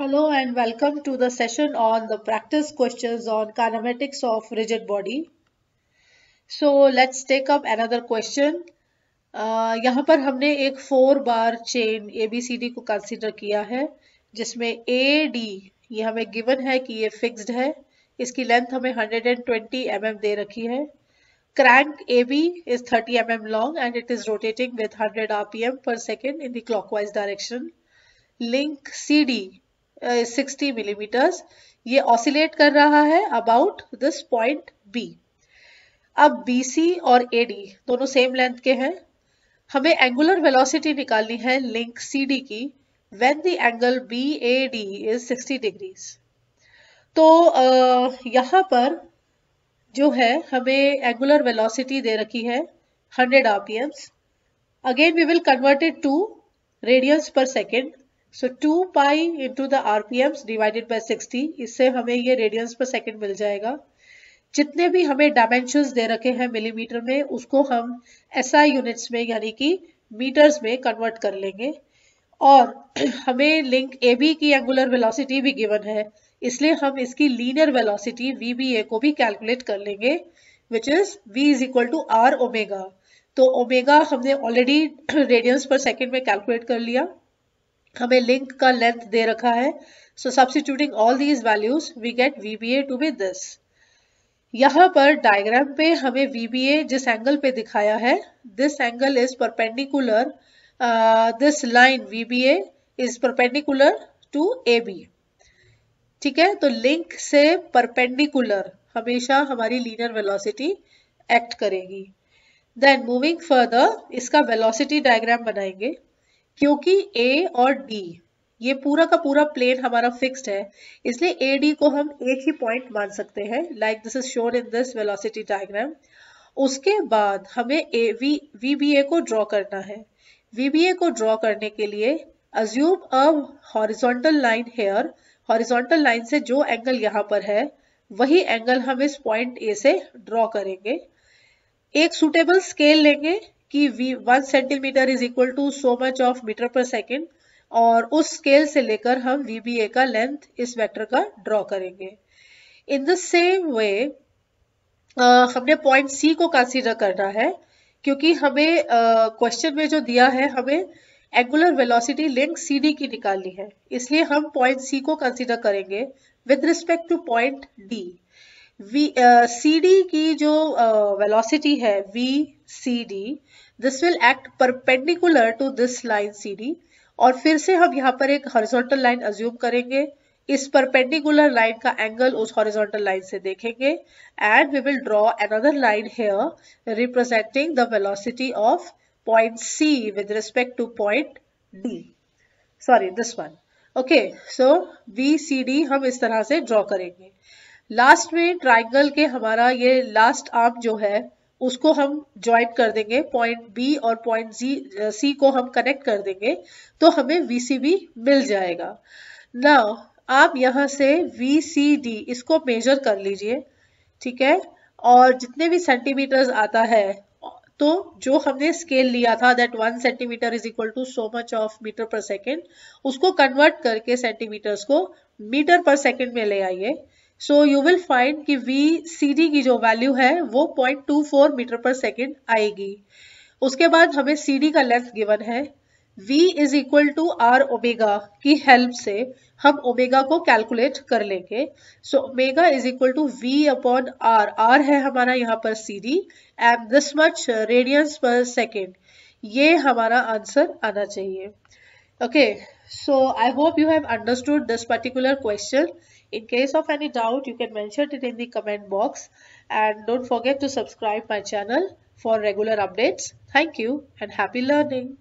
Hello and welcome to the session on the practice questions on kinematics of rigid body so let's take up another question uh, यहाँ पर हमने एक four bar chain A B C D को consider किया है जिसमें A D ये हमें गिवन है कि ये फिक्सड है इसकी लेंथ हमें 120 एंड mm दे रखी है crank A B is thirty M M long and it is rotating with hundred R P M per second in clockwise direction link C D sixty millimetres ये oscillate कर रहा है about this point B अब B C और A D दोनों same length के हैं हमें एंगुलर वेलोसिटी निकालनी है लिंक सी डी की when the angle B A D is sixty degrees तो यहां पर जो है हमें एंगुलर वेलोसिटी दे रखी है 100 RPMs again we will converted to to per second so two pi into the RPMs divided by sixty इससे हमें ये रेडियंस पर सेकेंड मिल जाएगा जितने भी हमें डायमेंशन दे रखे हैं मिलीमीटर में उसको हम एस SI यूनिट्स में यानी कि मीटर्स में कन्वर्ट कर लेंगे और हमें लिंक ए बी की एंगुलर वेलोसिटी भी गिवन है इसलिए हम इसकी linear velocity V B A को भी कैलकुलेट कर लेंगे which is V is equal to R omega तो ओमेगा हमने ऑलरेडी रेडियंस पर सेकेंड में कैलकुलेट कर लिया हमें लिंक का लेंथ दे रखा है so substituting all these values we get V B A to be this यहाँ पर डायग्राम पे हमें वी बी ए जिस एंगल पे दिखाया है this angle is perpendicular this line V B A is perpendicular to A B ठीक है तो लिंक से परपेंडिकुलर हमेशा हमारी लीनर वेलोसिटी एक्ट करेगी देन मूविंग फर्दर इसका वेलोसिटी डायग्राम बनाएंगे क्योंकि ए और डी ये पूरा का पूरा प्लेन हमारा फिक्स्ड है इसलिए ए डी को हम एक ही पॉइंट मान सकते हैं like this is shown in this velocity diagram उसके बाद A V V B A को ड्रॉ करना है वी बी ए को ड्रॉ करने के लिए assume a horizontal line here horizontal line से जो एंगल यहाँ पर है वही एंगल हम इस पॉइंट ए से ड्रॉ करेंगे एक सुटेबल स्केल लेंगे कि we one centimetre is equal to so much of metre per second और उस स्केल से लेकर हम ए का लेंथ इस वेक्टर का ड्रॉ करेंगे इन द सेम वे हमने पॉइंट सी को कंसीडर करना है क्योंकि हमें क्वेश्चन uh, में जो दिया है हमें एंगुलर वेलोसिटी लिंक सी की निकालनी है इसलिए हम पॉइंट सी को कंसीडर करेंगे with respect to point D C D uh, की जो वेलोसिटी uh, है V C D this will act perpendicular to this line C D और फिर से हम यहाँ पर एक हॉरिजॉन्टल लाइन अज्यूम करेंगे इस परपेंडिकुलर लाइन का एंगल उस हॉरिजॉन्टल लाइन से देखेंगे and we will draw another line here representing the velocity of point C with respect to point D sorry this one okay so V C D हम इस तरह से draw करेंगे last में triangle के हमारा ये लास्ट आर्म जो है उसको हम ज्वाइन कर देंगे पॉइंट बी और पॉइंट जी सी को हम कनेक्ट कर देंगे तो हमें वी मिल जाएगा ना आप यहां से वीसीडी इसको मेजर कर लीजिए ठीक है और जितने भी सेंटीमीटर्स आता है तो जो हमने स्केल लिया था that one centimetre is equal to so much of metre per second उसको कन्वर्ट करके सेंटीमीटर्स को मीटर पर सेकेंड में ले आइए सो यू विल फाइंड कि वी सी डी की जो वैल्यू है वो point two four metre per second आएगी उसके बाद हमें सी डी का लेंथ गिवन है v is equal to R omega की हेल्प से हम ओमेगा को कैलकुलेट कर लेंगे so omega is equal to V upon R R है हमारा यहाँ पर C D and this much radians per second ये हमारा आंसर आना चाहिए okay so I hope you have understood this particular question In case of any doubt, you can mention it in the comment box. And don't forget to subscribe my channel for regular updates. Thank you and happy learning.